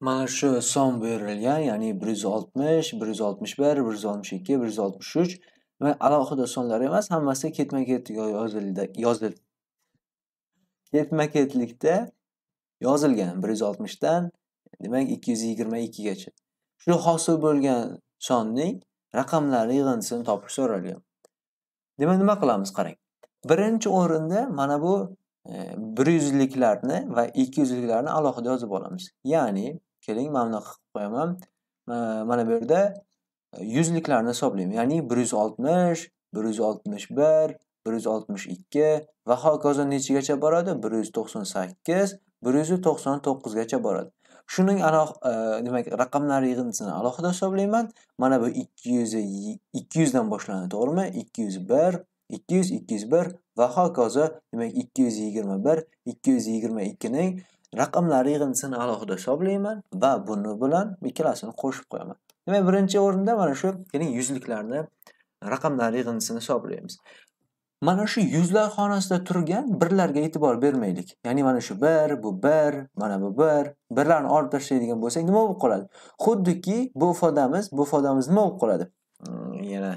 Mana shu son buyurilgan, ya'ni 160, 161, 162, 163 va alohida sonlar emas, hammasi ketma-ket yozildi, yozil. Ketma-ketlikda yozilgan 160 dan demak 222 gacha. Shu hosil bo'lgan sonning raqamlari yig'indisini topish so'ralgan. Demak, nima qilamiz qarang. Birinchi o'rinda mana bu 100 e, liklarni va 200 liklarni alohida yozib olamiz. Ya'ni Keling, mana bunaqa qilib qo'yaman. Mana bu yerda e, yuzliklarni hisoblaymiz Ya'ni 160, 161, 162 va hokazo nechagacha boradi? 198, 199 gacha boradi. Shuning e, demak raqamlar yig'indisini alohida hisoblayman. Mana bu 200 200 dan boshlanadi, to'g'rimi? 201, 200, 201 va hokazo. Demak 221, 222 ning raqamlar yig'indisini alohida hisoblayman va buni bilan ikkalasini qo'shib qo'yaman demak birinchi o'rinda mana shu keling yuzliklarni raqamlar yig'indisini hisoblaymiz mana shu yuzlar xonasida turgan birlarga e'tibor bermaylik ya'ni mana shu bir bu bir mana bu bir birlarni olib tashlaydigan bo'lsak nima bo'lib qoladi xuddiki bu ifodamiz bu ifodamiz nima bo'lib qoladi hmm, yana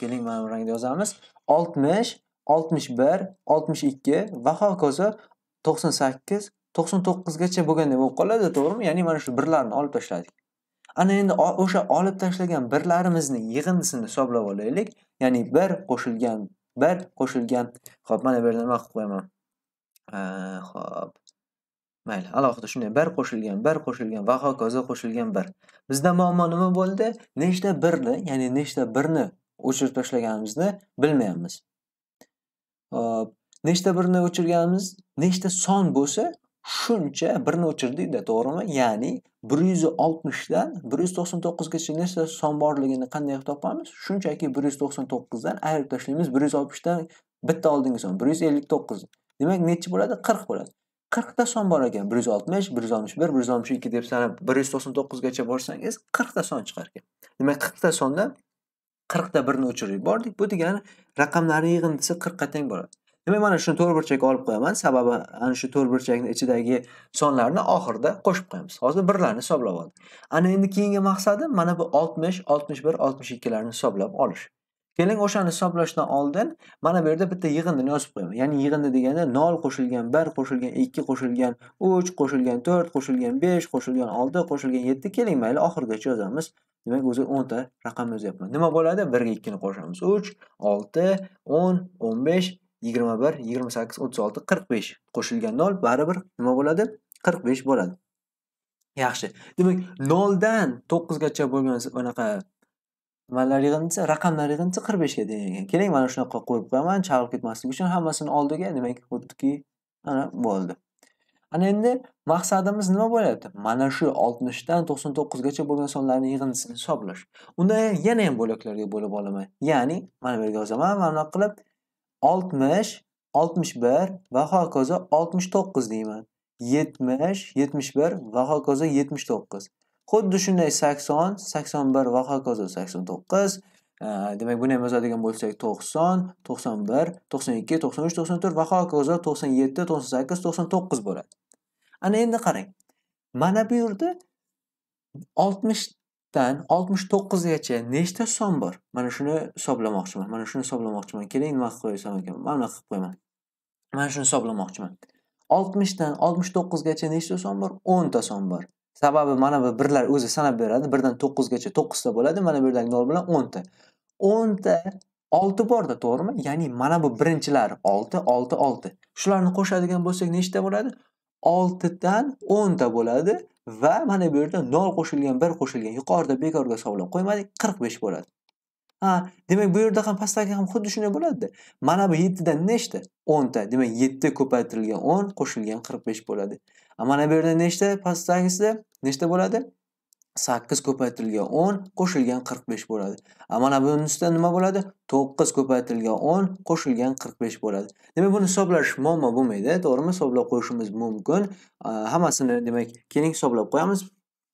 keling mana bu rangda yozamiz oltmish oltmish bir oltmish ikki va hokazo to'qson sakkiz 99gacha bo'lganda bo'lib qoladi, to'g'rimi? Ya'ni mana shu birlarni olib tashladik. Ana endi o'sha olib tashlagan birlarimizni yig'indisini hisoblab olaylik. Ya'ni 1 qo'shilgan 1 qo'shilgan. Xo'p, mana bu yerda nima qilib qo'yaman? Xo'p. Mayli, alohida shunday 1 qo'shilgan, 1 qo'shilgan va hokazo qo'shilgan 1. Bizda muammo nima bo'ldi? Nechta 1 ni, ya'ni nechta 1 ni o'chirib tashlaganimizni bilmayapmiz. Hop, nechta birni o'chirganimiz, nechta son bo'lsa, shuncha birni o'chirdikda to'g'rimi ya'ni bir yuz oltmishdan bir yuz to'qson to'qqizgacha nechta son borligini qanday qilib topamiz shunchaki bir yuz to'qson to'qqizdan ayirib tashlaymiz bir yuz oltmishdan bitta oldingi son bir yuz ellik to'qqiz demak nechi bo'ladi qirq bo'ladi qirqta son bor ekan bir yuz oltmish bir yuz oltmish bir bir yuz oltmish ikki deb sanab bir yuz to'qson to'qqizgacha borsangiz qirqta son chiqar ekan demak qirqta sonda qirqta birni o'chirib yubordik bu degani raqamlarni yig'indisi qirqqa teng bo'ladi Demak, mana shuni to'r to'rtburchakka olib qo'yaman, sababi ana shu to'r burchakning ichidagi sonlarni oxirda qo'shib qo'yamiz. Hozir birlarni hisoblab oldik. Ana endi keyingi maqsadi mana bu 60, 61, 62 larni hisoblab olish. Keling o'shani hisoblashdan oldin mana bu yerda bitta yig'indini yozib qo'yaman. Ya'ni yig'indi deganda 0 qo'shilgan 1 qo'shilgan 2 qo'shilgan 3 qo'shilgan 4 qo'shilgan 5 qo'shilgan 6 qo'shilgan 7 keling mayli oxirgacha yozamiz. Demak o'zi 10 ta raqam yozyapman. Nima bo'ladi? 1 ga 2 ni qo'shamiz. 3, 6, 10, 15, yigirma bir yigirma sakkiz o'ttiz olti qirq besh qo'shilgan nol baribir nima bo'ladi qirq besh bo'ladi yaxshi demak noldan to'qqizgacha bo'lgan anaqa nimalar yig'indisi raqamlar yig'indisi qirq beshga teng ekan keling mana shunaqa qo'yib qo'yaman chalg'ib ketmasligi uchun hammasini oldiga demak xuddiki ana bo'ldi ana endi maqsadimiz nima bo'lyapti mana shu oltmishdan to'qson to'qqizgacha bo'lgan sonlarni yig'indisini hisoblash unda yana ham bo'laklarga bo'lib olaman ya'ni mana bu yerga yozaman mana bunaqa qilib oltmish, oltmish bir va hokazo oltmish to'qqiz deyman. Yetmish, yetmish bir va hokazo yetmish to'qqiz. Xuddi shunday sakson, sakson bir va hokazo sakson to'qqiz. Demak, buni ham yozadigan bo'lsak, to'qson, to'qson bir, to'qson ikki, to'qson uch, to'qson to'rt va hokazo to'qson yetti, to'qson sakkiz, to'qson to'qqiz bo'ladi. Ana endi qarang. Mana bu yerda 60 dan 69gacha nechta son bor? Mana shuni hisoblamoqchiman. Mana shuni hisoblamoqchiman. Keling, nima qilib qo'ysam ekan? Mana qilib qo'yman. Mana shuni hisoblamoqchiman. 60 dan 69 gacha nechta son bor? 10 ta son bor. Sababi mana bu birlar o'zi sanab beradi. 1 dan 9 gacha 9 ta bo'ladi. Mana bu yerdagi 0 bilan 10 ta. 10 ta 6 borda, to'g'rimi? Ya'ni mana bu birinchilar 6, 6, 6. Shularni qo'shadigan bo'lsak nechta bo'ladi? oltidan o'nta bo'ladi va mana bu yerda nol qo'shilgan bir qo'shilgan yuqorida bekorga hisoblab qo'ymadik qirq besh bo'ladi ha demak bu yerda ham pastdagi ham xuddi shunday bo'ladida mana bu yettidan nechta o'nta demak yetti ko'paytirilgan o'n qo'shilgan qirq besh bo'ladi mana bu yerda nechta pastdagisida nechta bo'ladi sakkiz ko'paytirilgan o'n qo'shilgan qirq besh bo'ladi a mana buni ustidan nima bo'ladi to'qqiz ko'paytirilgan o'n qo'shilgan qirq besh bo'ladi demak buni hisoblash muammo bo'lmaydi to'g'rimi hisoblab qo'yishimiz mumkin hammasini demak keling hisoblab qo'yamiz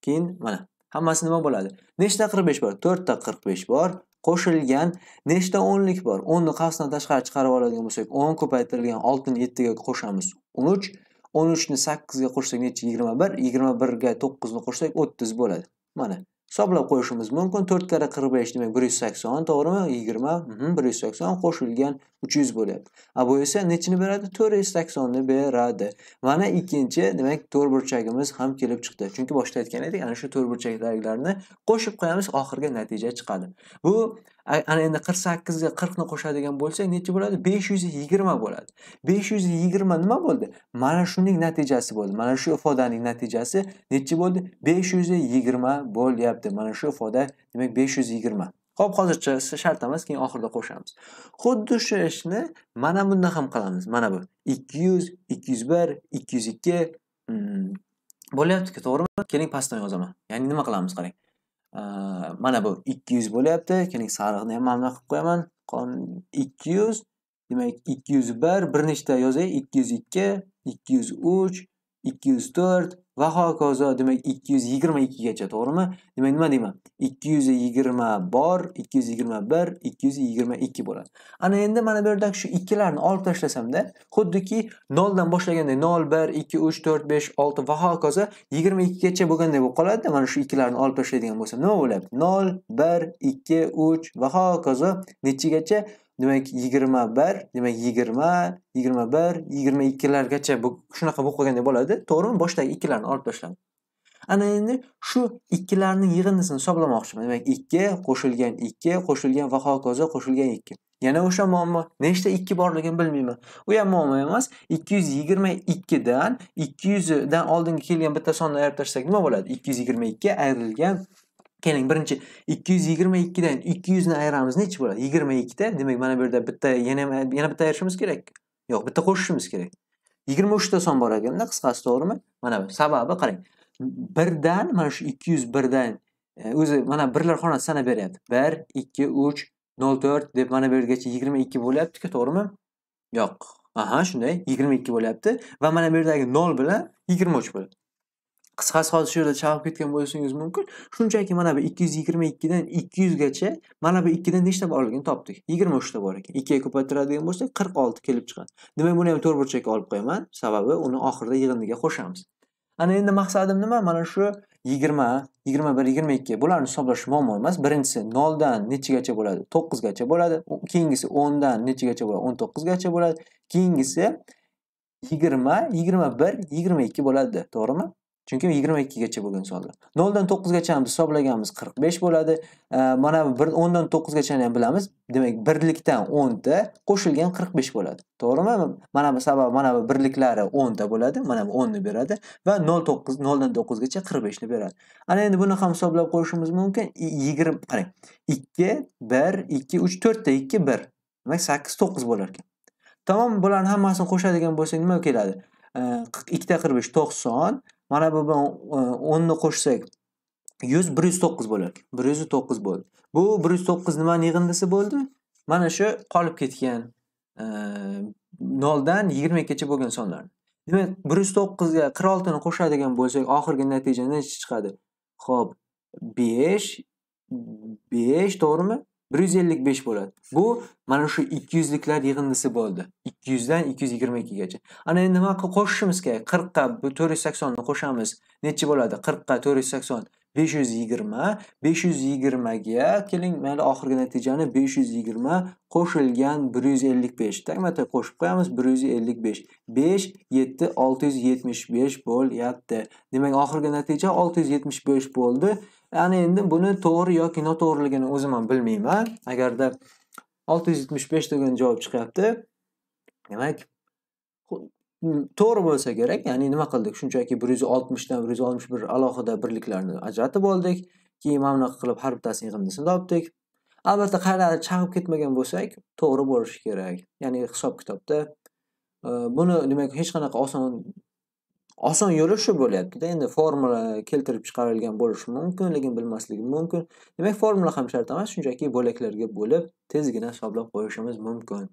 keyin mana hammasi nima bo'ladi nechta qirq besh bor to'rtta qirq besh bor qo'shilgan nechta o'nlik bor o'nni qafsdan tashqari chiqarib oladigan bo'lsak o'n ko'paytirilgan oltini yettiga qo'shamiz o'n uch o'n uchni sakkizga qo'shsak nechi yigirma bir yigirma birga to'qqizni qo'shsak o'ttiz bo'ladi mana hisoblab qo'yishimiz mumkin to'rt karra qirq besh demak bir yuz sakson to'g'rimi yigirma mhm, bir yuz sakson qo'shilgan uch yuz bo'lyapti a bu esa nechini beradi to'rt yuz saksonni beradi mana ikkinchi demak to'rt burchagimiz ham kelib chiqdi chunki boshida aytgan edik ana shu to'rt burchakdagilarni qo'shib qo'yamiz oxirgi natija chiqadi bu ana endi qirq sakkizga qirqni qo'shadigan bo'lsak necha bo'ladi besh yuz yigirma bo'ladi besh yuz yigirma nima bo'ldi mana shuning natijasi bo'ldi mana shu ifodaning natijasi necha bo'ldi besh yuz yigirma bo'lyapti mana shu ifoda demak besh yuz yigirma ho'p hozircha shart emas keyin oxirida qo'shamiz xuddi shu ishni mana bunda ham qilamiz mana bu ikki yuz ikki yuz bir ikki yuz ikki hmm, bo'lyaptiku to'g'rimi keling pastdan yozaman ya'ni nima qilamiz qarang mana bu 200 bo'lyapti. Keling sariqni ham mana qilib qo'yaman. Qon 200, demak 201 bir nechta yozay 202, 203, 204 va hokazo. Demak, 222 gacha, to'g'rimi? Demak, nima deyman? 220 bor, 221, 222 bo'ladi. Ana endi mana bu yerdan shu ikkilarni olib tashlasam-da, xuddiki 0 dan boshlaganda 0, 1, 2, 3, 4, 5, 6 va hokazo 22 gacha bo'lganday bo'lib qoladida Mana shu ikkilarni olib tashlaydigan bo'lsam, nima bo'lyapti? 0, 1, 2, 3 va hokazo nechigacha demak yigirma bir demak yigirma yigirma bir yigirma ikkilargacha shunaqa bo'lib qolgandek bo'ladi to'g'rimi boshidagi ikkilarni olib tashladi ana endi shu ikkilarni yig'indisini hisoblamoqchiman demak ikki qo'shilgan ikki qo'shilgan va hokazo qo'shilgan ikki yana o'sha muammo nechta ikki borligini bilmayman u ham muammo emas ikki yuz yigirma ikkidan ikki yuzdan oldingi kelgan bitta sonni ayirib tashlasak nima bo'ladi ikki yuz yigirma ikki ayrilgan keling birinchi 222 dan 200 ni ayiramiz nechi bo'ladi 22 ta. demak mana bu yerda bitta yana yana bitta ayirishimiz kerak yo'q bitta qo'shishimiz kerak 23 ta son bor ekanda qisqasi to'g'rimi mana bu sababi qarang 1 dan mana shu 201 dan e, o'zi mana birlar xonasi sana beryapti 1 2 3 0 4 deb mana bu yergacha 22 bo'lyapti-ku, to'g'rimi yo'q aha shunday 22 bo'lyapti va mana bu yerdagi 0 bilan 23 bo'ladi qisqasi hozir shu yerda chalg'ib ketgan bo'lishingiz mumkin shunchaki mana bu ikki yuz yigirma ikkidan ikki yuzgacha mana bu ikkidan nechta borligini topdik yigirma uchta bor ekan ikkiga ko'paytiradigan bo'lsak qirq olti kelib chiqadi demak buni ham to'rtburchakka olib qo'yaman sababi uni oxirida yig'indiga qo'shamiz ana endi maqsadim nima mana shu yigirma yigirma bir yigirma ikki bularni hisoblash muammo emas birinchisi noldan nechigacha bo'ladi to'qqizgacha bo'ladi keyingisi o'ndan nechigacha bo'ladi o'n to'qqizgacha bo'ladi keyingisi yigirma yigirma bir yigirma ikki bo'ladida to'g'rimi Chunki 22 gacha bo'lgan sonlar. 0 dan 9 gacha ham hisoblaganimiz 45 bo'ladi. Mana 1 10 dan 9 gachani ham bilamiz. Demak, birlikdan 10 ta qo'shilgan 45 bo'ladi. To'g'rimi? Mana bu sabab mana bu birliklari 10 ta bo'ladi. Mana bu 10 ni beradi va 09 0 dan 9 gacha 45 ni beradi. Ana endi buni ham hisoblab qo'yishimiz mumkin. 20 qarang. 2 1 2 3 4 ta 2 1. Demak, 8 9 bo'lar ekan. Tamom, bularning hammasini qo'shadigan bo'lsak nima keladi? 2 ta 45 90 Mana bu bilan e, 10 ni qo'shsak 100 109 bo'lar. 109 bo'ldi. Bu 109 nimani yig'indisi bo'ldi? Mana shu qolib ketgan 0 e, dan ikkigacha gacha bo'lgan sonlar. Demak, 109 ga 46 ni qo'shadigan bo'lsak, oxirgi natija nechi chiqadi? Xo'p, 5 5 to'g'rimi? bir yuz ellik besh bo'ladi bu mana shu ikki yuzliklar yig'indisi bo'ldi ikki yuzdan ikki yuz yigirma ikkigacha ana endi nima qo'shishimiz kerak qirqqa to'rt yuz saksonni qo'shamiz nechi bo'ladi qirqqa to'rt yuz sakson besh yuz yigirma besh yuz yigirmaga keling mayli oxirgi natijani besh yuz yigirma qo'shilgan bir yuz ellik besh tagma tag qo'shib qo'yamiz bir yuz ellik besh besh yetti olti yuz yetmish besh bo'lyapti demak oxirgi natija olti yuz yetmish besh bo'ldi Ya'ni endi buni to'g'ri yoki noto'g'riligini o'zim ham bilmayman. Agarda 675 degan javob chiqyapti, demak to'g'ri bo'lsa kerak. Ya'ni nima qildik? Shunchaki 160 dan 161 alohida birliklarni ajratib oldik. Keyin mana bunaqa qilib har bittasi yig'indisini topdik Albatta qayerlari chaqib ketmagan bo'lsak, to'g'ri bo'lishi kerak. Ya'ni hisob kitobda buni demak hech qanaqa oson Oson yo'li shu bo'lyaptida Endi formula keltirib chiqarilgan bo'lishi mumkin, lekin bilmasligim mumkin. Demak, formula ham shart emas, shunchaki bo'laklarga bo'lib, tezgina hisoblab qo'yishimiz mumkin.